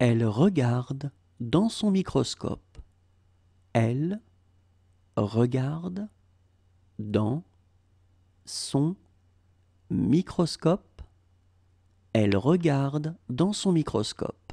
Elle regarde dans son microscope. Elle regarde dans son microscope. Elle regarde dans son microscope.